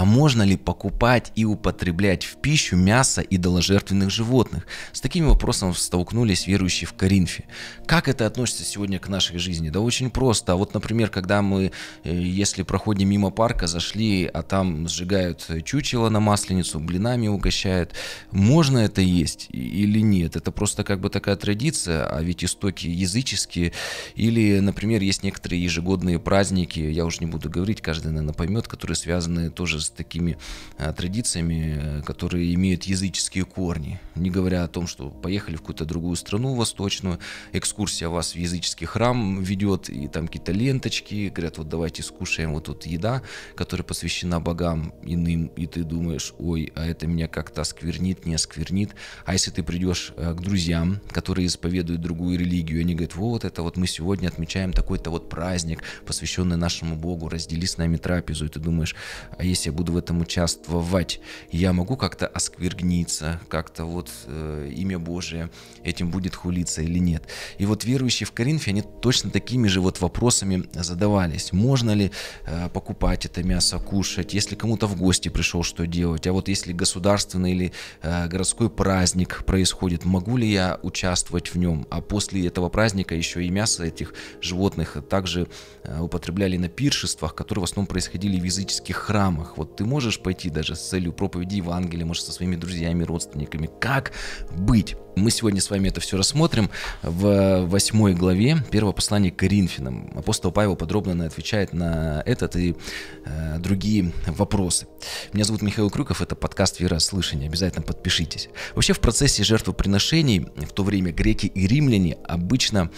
а можно ли покупать и употреблять в пищу мясо идоложертвенных животных? С таким вопросом столкнулись верующие в Коринфе. Как это относится сегодня к нашей жизни? Да очень просто. А вот, например, когда мы, э, если проходим мимо парка, зашли, а там сжигают чучело на масленицу, блинами угощают, можно это есть или нет? Это просто как бы такая традиция, а ведь истоки языческие. Или, например, есть некоторые ежегодные праздники, я уж не буду говорить, каждый, наверное, поймет, которые связаны тоже с такими э, традициями, э, которые имеют языческие корни. Не говоря о том, что поехали в какую-то другую страну восточную, экскурсия вас в языческий храм ведет, и там какие-то ленточки, говорят, вот давайте скушаем вот тут еда, которая посвящена богам иным, и ты думаешь, ой, а это меня как-то сквернит не сквернит, А если ты придешь э, к друзьям, которые исповедуют другую религию, они говорят, вот это вот мы сегодня отмечаем такой-то вот праздник, посвященный нашему богу, раздели с нами трапезу, и ты думаешь, а если я буду в этом участвовать. Я могу как-то осквергниться, как-то вот э, имя Божие этим будет хулиться или нет. И вот верующие в Коринфе, они точно такими же вот вопросами задавались. Можно ли э, покупать это мясо, кушать? Если кому-то в гости пришел, что делать? А вот если государственный или э, городской праздник происходит, могу ли я участвовать в нем? А после этого праздника еще и мясо этих животных также э, употребляли на пиршествах, которые в основном происходили в языческих храмах. Вот ты можешь пойти даже с целью проповеди Евангелия, может, со своими друзьями, родственниками. Как быть? Мы сегодня с вами это все рассмотрим в восьмой главе первого послания к Коринфянам. Апостол Павел подробно отвечает на этот и э, другие вопросы. Меня зовут Михаил Крюков, это подкаст «Вера слышания». Обязательно подпишитесь. Вообще в процессе жертвоприношений в то время греки и римляне обычно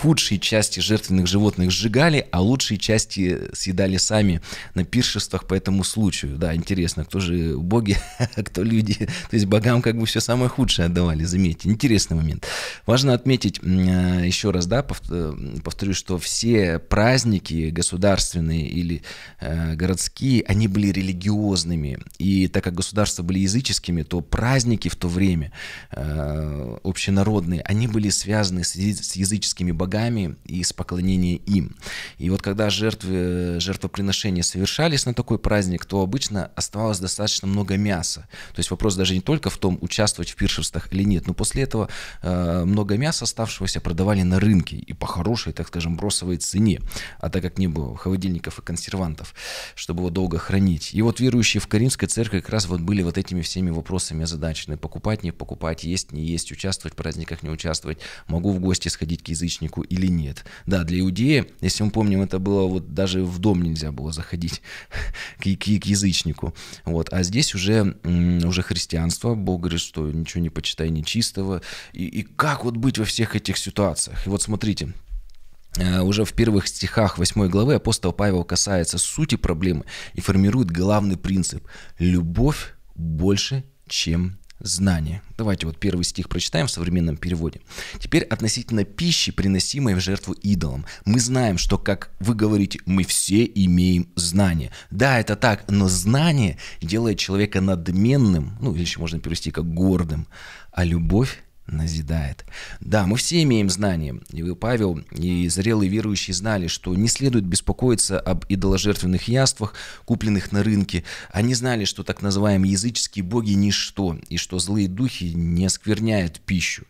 худшие части жертвенных животных сжигали, а лучшие части съедали сами на пиршествах по этому случаю. Да, интересно, кто же боги, а кто люди. То есть богам как бы все самое худшее отдавали, заметьте. Смотрите, интересный момент. Важно отметить э, еще раз, да, э, повторю, что все праздники государственные или э, городские, они были религиозными. И так как государства были языческими, то праздники в то время общенародные, они были связаны с языческими богами и с поклонением им. И вот когда жертвы, жертвоприношения совершались на такой праздник, то обычно оставалось достаточно много мяса. То есть вопрос даже не только в том, участвовать в пиршествах или нет, но после После этого э, много мяса оставшегося продавали на рынке и по хорошей, так скажем, бросовой цене. А так как не было холодильников и консервантов, чтобы его долго хранить. И вот верующие в каринской церкви как раз вот были вот этими всеми вопросами озадачены. Покупать, не покупать, есть, не есть, участвовать в праздниках, не участвовать. Могу в гости сходить к язычнику или нет. Да, для иудея, если мы помним, это было вот даже в дом нельзя было заходить к, к, к язычнику. Вот. А здесь уже, уже христианство. Бог говорит, что ничего не почитай не чист чистого. И, и как вот быть во всех этих ситуациях? И вот смотрите, э, уже в первых стихах 8 главы апостол Павел касается сути проблемы и формирует главный принцип – любовь больше, чем знания. Давайте вот первый стих прочитаем в современном переводе. Теперь относительно пищи, приносимой в жертву идолам. Мы знаем, что, как вы говорите, мы все имеем знание. Да, это так, но знание делает человека надменным, ну или еще можно перевести как гордым, а любовь назидает. Да, мы все имеем знания. И вы, Павел, и зрелые верующие знали, что не следует беспокоиться об идоложертвенных яствах, купленных на рынке. Они знали, что так называемые языческие боги – ничто, и что злые духи не оскверняют пищу.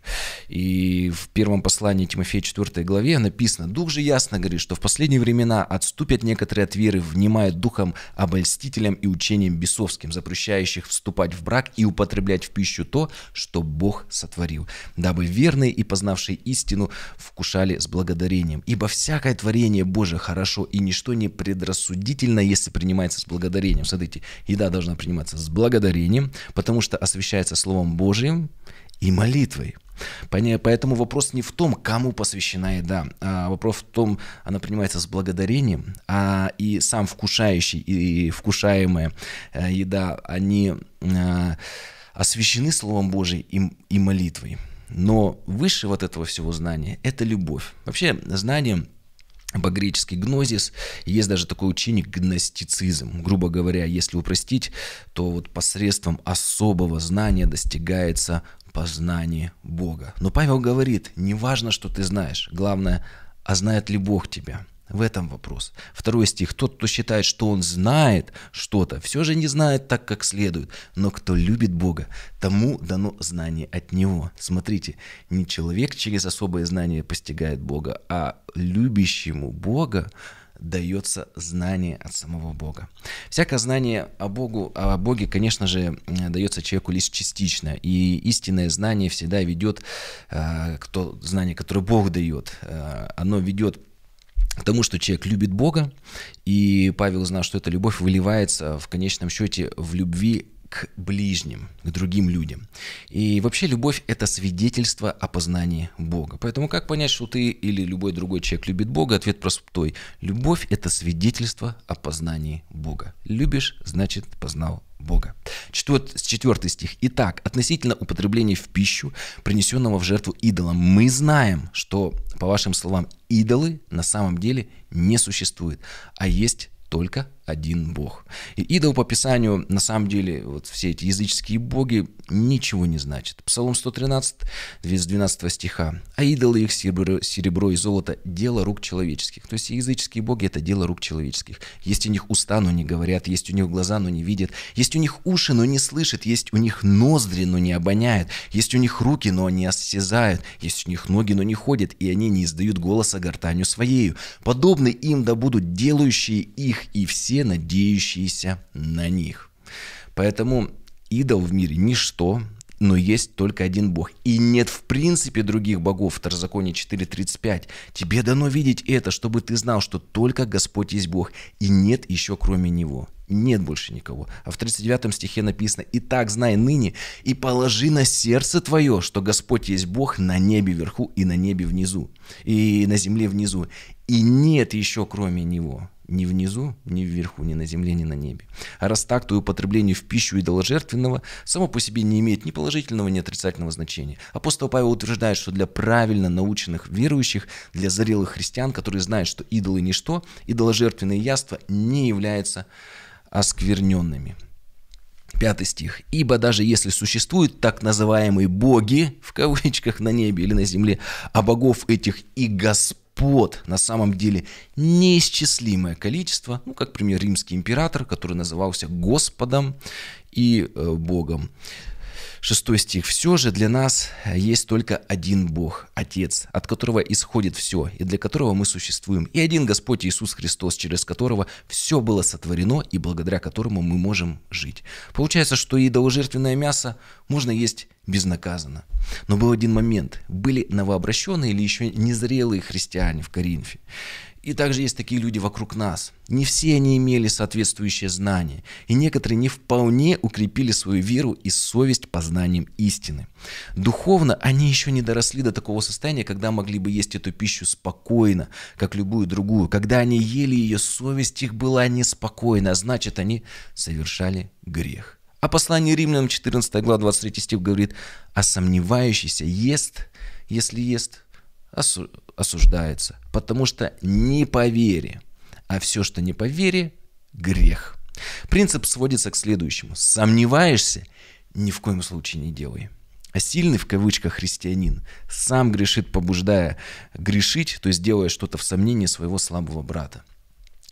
И в первом послании Тимофея 4 главе написано, «Дух же ясно говорит, что в последние времена отступят некоторые от веры, внимают духом обольстителям и учением бесовским, запрещающих вступать в брак и употреблять в пищу то, что Бог сотворил» дабы верные и познавшие истину вкушали с благодарением. Ибо всякое творение Божие хорошо, и ничто не предрассудительно, если принимается с благодарением. Смотрите, еда должна приниматься с благодарением, потому что освещается Словом Божиим и молитвой. Поэтому вопрос не в том, кому посвящена еда, а вопрос в том, она принимается с благодарением, а и сам вкушающий и вкушаемая э, еда, они а освящены Словом Божьим и, и молитвой. Но выше вот этого всего знания – это любовь. Вообще знание по-гречески гнозис, есть даже такой ученик гностицизм. Грубо говоря, если упростить, то вот посредством особого знания достигается познание Бога. Но Павел говорит, не важно, что ты знаешь, главное, а знает ли Бог тебя – в этом вопрос. Второй стих. Тот, кто считает, что он знает что-то, все же не знает так, как следует. Но кто любит Бога, тому дано знание от Него. Смотрите, не человек через особое знание постигает Бога, а любящему Бога дается знание от самого Бога. Всякое знание о, Богу, о Боге, конечно же, дается человеку лишь частично, и истинное знание всегда ведет, э, кто, знание, которое Бог дает, э, оно ведет к тому, что человек любит Бога, и Павел знал, что эта любовь выливается в конечном счете в любви к ближним, к другим людям. И вообще любовь – это свидетельство о познании Бога. Поэтому как понять, что ты или любой другой человек любит Бога? Ответ простой. Любовь – это свидетельство о познании Бога. Любишь – значит, познал Бога. Четвер... Четвертый стих. Итак, относительно употребления в пищу, принесенного в жертву идолам, мы знаем, что, по вашим словам, идолы на самом деле не существует, а есть только один бог. И идол по Писанию, на самом деле, вот все эти языческие боги ничего не значат. Псалом 113, 12 стиха. «А идолы их серебро, серебро и золото – дело рук человеческих». То есть языческие боги – это дело рук человеческих. Есть у них уста, но не говорят, есть у них глаза, но не видят, есть у них уши, но не слышат, есть у них ноздри, но не обоняют, есть у них руки, но они осязают, есть у них ноги, но не ходят, и они не издают голоса гортанью своею. Подобны им да будут делающие их и все, все надеющиеся на них. Поэтому идол в мире ничто, но есть только один Бог. И нет в принципе других богов. Второзаконие 4.35. Тебе дано видеть это, чтобы ты знал, что только Господь есть Бог, и нет еще кроме Него. Нет больше никого. А в 39 стихе написано, и так знай ныне, и положи на сердце твое, что Господь есть Бог на небе вверху и на небе внизу, и на земле внизу, и нет еще кроме него ни внизу, ни вверху, ни на земле, ни на небе. А раз так, то и употребление в пищу идоложертвенного само по себе не имеет ни положительного, ни отрицательного значения. Апостол Павел утверждает, что для правильно наученных верующих, для зрелых христиан, которые знают, что идолы ничто, идоложертвенные яства не являются оскверненными. Пятый стих. «Ибо даже если существуют так называемые боги, в кавычках, на небе или на земле, а богов этих и Господь, под на самом деле неисчислимое количество, ну, как, пример, римский император, который назывался Господом и э, Богом. Шестой стих. «Все же для нас э, есть только один Бог, Отец, от которого исходит все, и для которого мы существуем, и один Господь Иисус Христос, через которого все было сотворено, и благодаря которому мы можем жить». Получается, что и идоложертвенное мясо можно есть безнаказанно. Но был один момент. Были новообращенные или еще незрелые христиане в Коринфе. И также есть такие люди вокруг нас. Не все они имели соответствующее знание, и некоторые не вполне укрепили свою веру и совесть познанием истины. Духовно они еще не доросли до такого состояния, когда могли бы есть эту пищу спокойно, как любую другую. Когда они ели ее, совесть их была неспокойна, а значит, они совершали грех. А послание римлянам 14 глава 23 стих говорит, а сомневающийся ест, если ест, осу осуждается, потому что не по вере, а все, что не по вере, грех. Принцип сводится к следующему. Сомневаешься, ни в коем случае не делай. А сильный в кавычках христианин сам грешит, побуждая грешить, то есть делая что-то в сомнении своего слабого брата.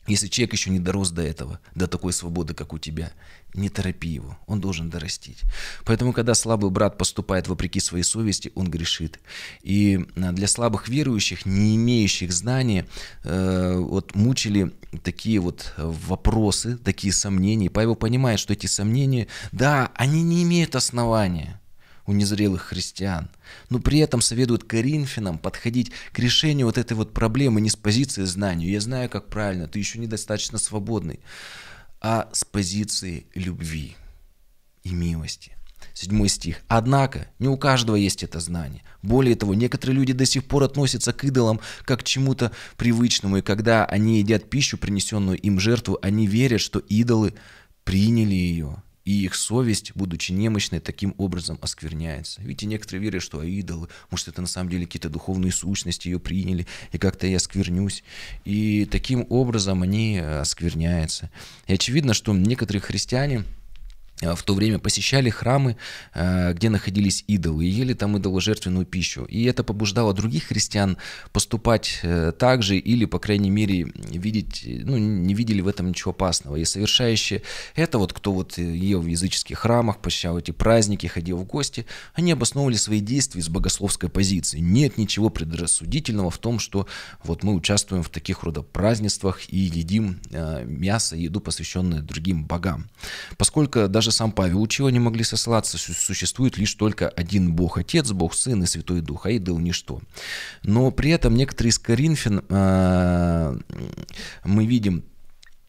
Если человек еще не дорос до этого, до такой свободы, как у тебя, не торопи его, он должен дорастить. Поэтому, когда слабый брат поступает вопреки своей совести, он грешит. И э, для слабых верующих, не имеющих знания, э, вот мучили такие вот вопросы, такие сомнения. Павел понимает, что эти сомнения, да, они не имеют основания – у незрелых христиан. Но при этом советуют коринфянам подходить к решению вот этой вот проблемы не с позиции знания. Я знаю, как правильно, ты еще недостаточно свободный, а с позиции любви и милости. Седьмой стих. Однако, не у каждого есть это знание. Более того, некоторые люди до сих пор относятся к идолам как к чему-то привычному, и когда они едят пищу, принесенную им жертву, они верят, что идолы приняли ее их совесть, будучи немощной, таким образом оскверняется. Видите, некоторые верят, что идолы, может, это на самом деле какие-то духовные сущности ее приняли, и как-то я сквернюсь. И таким образом они э, оскверняются. И очевидно, что некоторые христиане – Э, в то время посещали храмы, э, где находились идолы, и ели там идоложертвенную пищу. И это побуждало других христиан поступать э, так же или, по крайней мере, видеть, ну, не видели в этом ничего опасного. И совершающие это, вот кто вот ел в языческих храмах, посещал эти праздники, ходил в гости, они обосновывали свои действия с богословской позиции. Нет ничего предрассудительного в том, что вот мы участвуем в таких рода празднествах и едим мясо, еду, посвященную другим богам. Поскольку даже даже сам Павел учил, они могли сослаться, существует лишь только один Бог, Отец, Бог Сын и Святой Дух, а идол ничто. Но при этом некоторые из Коринфян а, мы видим,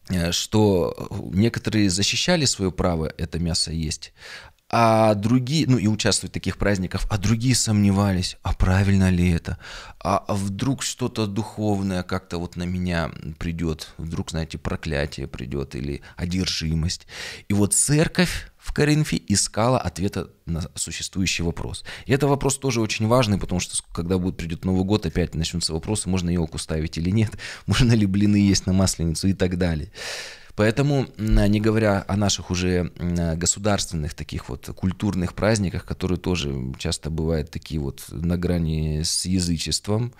э, что некоторые защищали свое право это мясо есть, а другие, ну и участвуют в таких праздниках, а другие сомневались, а правильно ли это, а вдруг что-то духовное как-то вот на меня придет, вдруг, знаете, проклятие придет или одержимость. И вот церковь в Коринфе искала ответа на существующий вопрос. И это вопрос тоже очень важный, потому что когда будет придет Новый год, опять начнутся вопросы, можно елку ставить или нет, можно ли блины есть на масленицу и так далее. Поэтому, не говоря о наших уже государственных таких вот культурных праздниках, которые тоже часто бывают такие вот на грани с язычеством,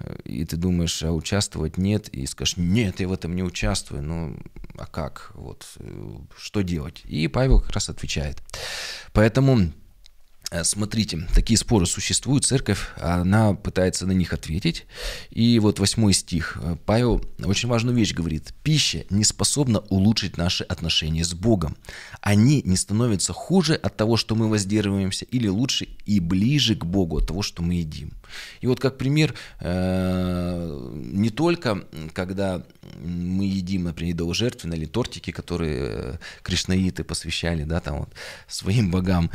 э, и ты думаешь, а участвовать нет, и скажешь, нет, я в этом не участвую, ну а как, вот, э, что делать? И Павел как раз отвечает. Поэтому Э, смотрите, такие споры существуют, церковь, она пытается на них ответить. И вот восьмой стих. Э, Павел очень важную вещь говорит. «Пища не способна улучшить наши отношения с Богом. Они не становятся хуже от того, что мы воздерживаемся, или лучше и ближе к Богу от того, что мы едим». И вот как пример, э, не только когда мы едим, например, идоложертвенно или тортики, которые кришнаиты посвящали да, там вот, своим богам,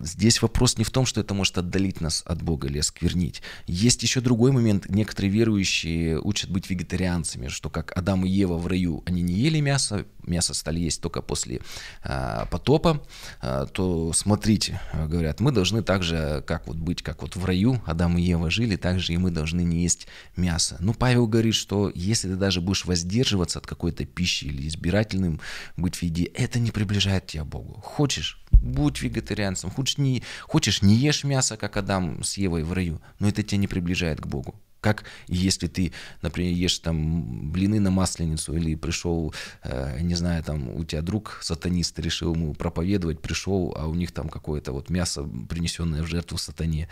здесь Здесь вопрос не в том, что это может отдалить нас от Бога или осквернить. Есть еще другой момент. Некоторые верующие учат быть вегетарианцами, что как Адам и Ева в раю, они не ели мясо, мясо стали есть только после а, потопа, а, то смотрите, говорят, мы должны также, как вот быть, как вот в раю Адам и Ева жили, так же и мы должны не есть мясо. Ну Павел говорит, что если ты даже будешь воздерживаться от какой-то пищи или избирательным быть в еде, это не приближает тебя к Богу. Хочешь, будь вегетарианцем, хочешь не, Хочешь, не ешь мясо, как Адам с Евой в раю, но это тебя не приближает к Богу. Как если ты, например, ешь там блины на масленицу или пришел, э, не знаю, там у тебя друг сатанист решил ему проповедовать, пришел, а у них там какое-то вот мясо, принесенное в жертву сатане.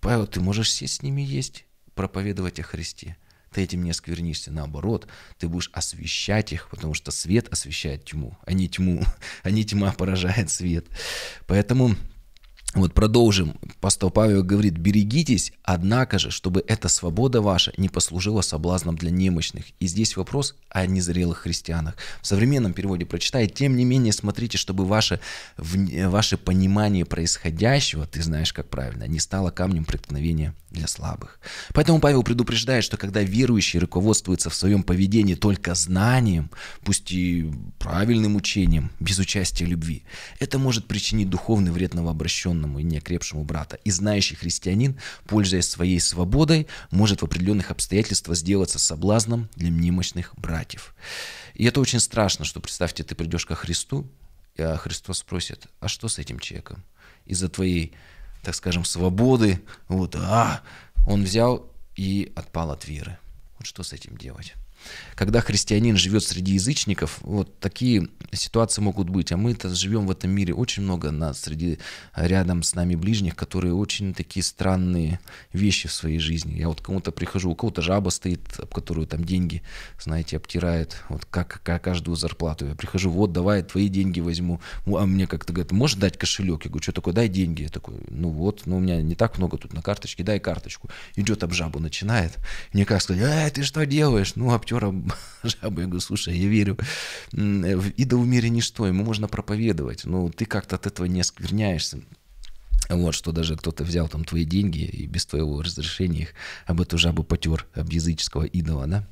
Павел, ты можешь сесть с ними есть, проповедовать о Христе. Ты этим не осквернишься, наоборот, ты будешь освещать их, потому что свет освещает тьму, а не тьму, а не тьма поражает свет. Поэтому вот продолжим. Пастор Павел говорит, берегитесь, однако же, чтобы эта свобода ваша не послужила соблазном для немощных. И здесь вопрос о незрелых христианах. В современном переводе прочитай, тем не менее смотрите, чтобы ваше, ваше понимание происходящего, ты знаешь, как правильно, не стало камнем преткновения для слабых. Поэтому Павел предупреждает, что когда верующий руководствуется в своем поведении только знанием, пусть и правильным учением, без участия любви, это может причинить духовный вред новообращенным неокрепленному и неокрепшему брата. И знающий христианин, пользуясь своей свободой, может в определенных обстоятельствах сделаться соблазном для мнимочных братьев. И это очень страшно, что представьте, ты придешь ко Христу, а Христос спросит, а что с этим человеком? Из-за твоей, так скажем, свободы, вот, а, он взял и отпал от веры. Вот что с этим делать? когда христианин живет среди язычников, вот такие ситуации могут быть. А мы-то живем в этом мире очень много нас среди а, рядом с нами ближних, которые очень такие странные вещи в своей жизни. Я вот кому-то прихожу, у кого-то жаба стоит, об которую там деньги, знаете, обтирает, вот как, как каждую зарплату. Я прихожу, вот давай твои деньги возьму. А мне как-то говорят, можешь дать кошелек? Я говорю, что такое, дай деньги. Я такой, ну вот, ну у меня не так много тут на карточке, дай карточку. Идет об жабу, начинает. Мне как сказать, эй, ты что делаешь? Ну, об актером жабы. Я говорю, слушай, я верю, в идол в мире ничто, ему можно проповедовать, но ты как-то от этого не скверняешься. Вот, что даже кто-то взял там твои деньги и без твоего разрешения их об эту жабу потер, об языческого идола, да?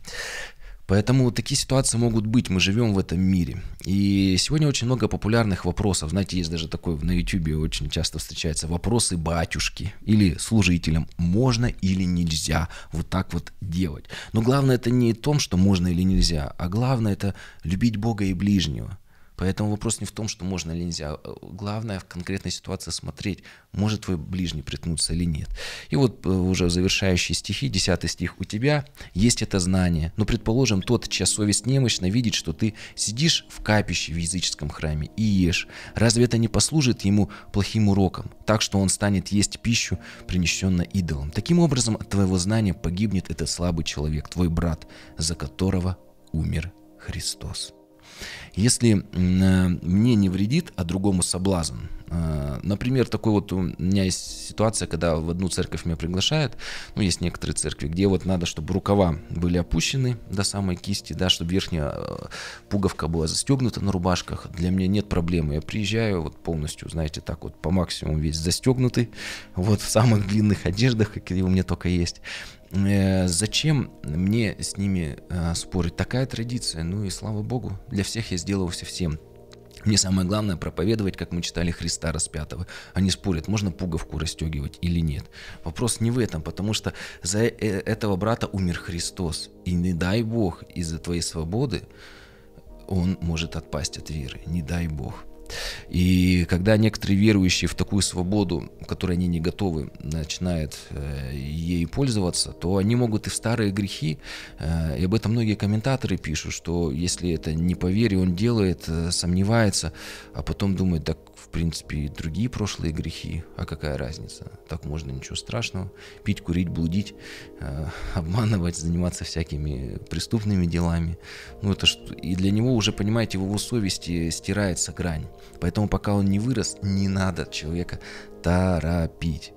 Поэтому такие ситуации могут быть, мы живем в этом мире. И сегодня очень много популярных вопросов. Знаете, есть даже такой на YouTube очень часто встречается вопросы батюшки или служителям, можно или нельзя вот так вот делать. Но главное это не в том, что можно или нельзя, а главное это любить Бога и ближнего. Поэтому вопрос не в том, что можно или нельзя. А, главное в конкретной ситуации смотреть, может твой ближний приткнуться или нет. И вот э, уже завершающие стихи, 10 стих. «У тебя есть это знание, но, предположим, тот, чья совесть немощна, видит, что ты сидишь в капище в языческом храме и ешь. Разве это не послужит ему плохим уроком, так что он станет есть пищу, принесенную идолом? Таким образом, от твоего знания погибнет этот слабый человек, твой брат, за которого умер Христос. Если э, мне не вредит, а другому соблазн, Э, например, такой вот у меня есть ситуация, когда в одну церковь меня приглашают, ну, есть некоторые церкви, где вот надо, чтобы рукава были опущены до самой кисти, да, чтобы верхняя э, пуговка была застегнута на рубашках. Для меня нет проблемы. Я приезжаю вот полностью, знаете, так вот по максимуму весь застегнутый, вот в самых длинных одеждах, какие у меня только есть э, зачем мне с ними спорить? Такая традиция, ну и слава богу, для всех я сделал все всем. Мне самое главное проповедовать, как мы читали Христа распятого. Они спорят, можно пуговку расстегивать или нет. Вопрос не в этом, потому что за э, этого брата умер Христос. И не дай Бог из-за твоей свободы он может отпасть от веры. Не дай Бог. И когда некоторые верующие в такую свободу, которой они не готовы, начинают э, ей пользоваться, то они могут и в старые грехи, э, и об этом многие комментаторы пишут, что если это не по вере он делает, э, сомневается, а потом думает, так в принципе и другие прошлые грехи, а какая разница, так можно ничего страшного, пить, курить, блудить, э, обманывать, заниматься всякими преступными делами, ну это что, и для него уже, понимаете, в его совести стирается грань. Поэтому пока он не вырос, не надо человека торопить.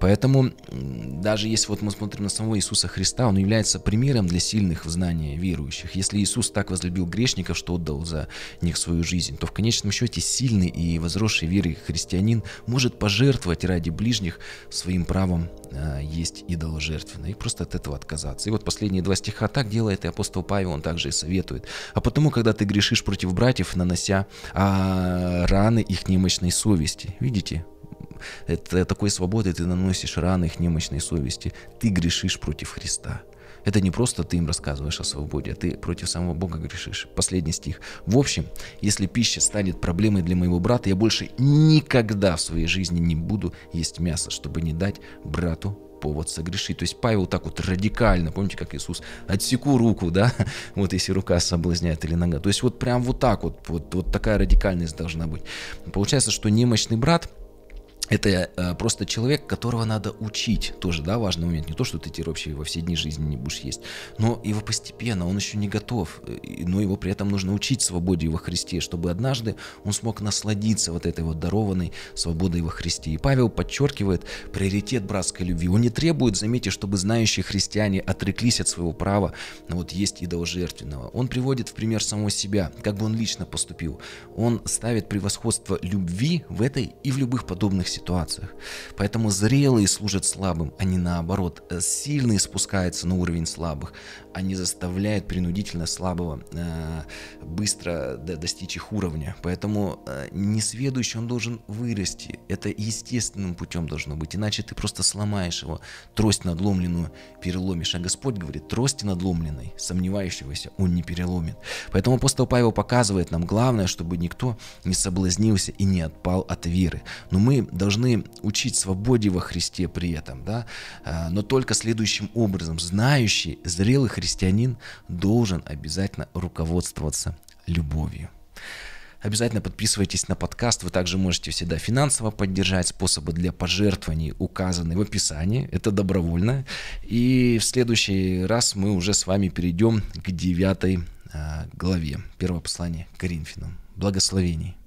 Поэтому даже если вот мы смотрим на самого Иисуса Христа, он является примером для сильных в знании верующих. Если Иисус так возлюбил грешников, что отдал за них свою жизнь, то в конечном счете сильный и возросший верой христианин может пожертвовать ради ближних своим правом э, есть идоложертвенно и просто от этого отказаться. И вот последние два стиха так делает и апостол Павел, он также и советует. А потому, когда ты грешишь против братьев, нанося а, раны их немощной совести, видите, это, э, такой свободой ты наносишь раны их немощной совести. Ты грешишь против Христа. Это не просто ты им рассказываешь о свободе, а ты против самого Бога грешишь. Последний стих. В общем, если пища станет проблемой для моего брата, я больше никогда в своей жизни не буду есть мясо, чтобы не дать брату повод согрешить. То есть Павел так вот радикально, помните, как Иисус, отсеку руку, да, вот если рука соблазняет или нога. То есть вот прям вот так вот, вот, вот такая радикальность должна быть. Получается, что немощный брат – это э, просто человек, которого надо учить. Тоже, да, важный момент. Не то, что ты теперь вообще во все дни жизни не будешь есть, но его постепенно, он еще не готов. Э, но его при этом нужно учить свободе во Христе, чтобы однажды он смог насладиться вот этой вот дарованной свободой во Христе. И Павел подчеркивает приоритет братской любви. Он не требует, заметьте, чтобы знающие христиане отреклись от своего права на ну, вот есть идоложертвенного. Он приводит в пример самого себя, как бы он лично поступил. Он ставит превосходство любви в этой и в любых подобных ситуациях ситуациях. Поэтому зрелые служат слабым, а не наоборот. Э, сильные спускаются на уровень слабых, а не заставляют принудительно слабого э, быстро достичь их уровня. Поэтому э, несведущий он должен вырасти. Это естественным путем должно быть, иначе ты просто сломаешь его. Трость надломленную переломишь. А Господь говорит, трости надломленной, сомневающегося, он не переломит. Поэтому апостол Павел показывает нам главное, чтобы никто не соблазнился и не отпал от веры. Но мы должны должны учить свободе во Христе при этом, да, э, но только следующим образом. Знающий, зрелый христианин должен обязательно руководствоваться любовью. Обязательно подписывайтесь на подкаст. Вы также можете всегда финансово поддержать. Способы для пожертвований указаны в описании. Это добровольно. И в следующий раз мы уже с вами перейдем к девятой э, главе. Первое послание Коринфянам. Благословений.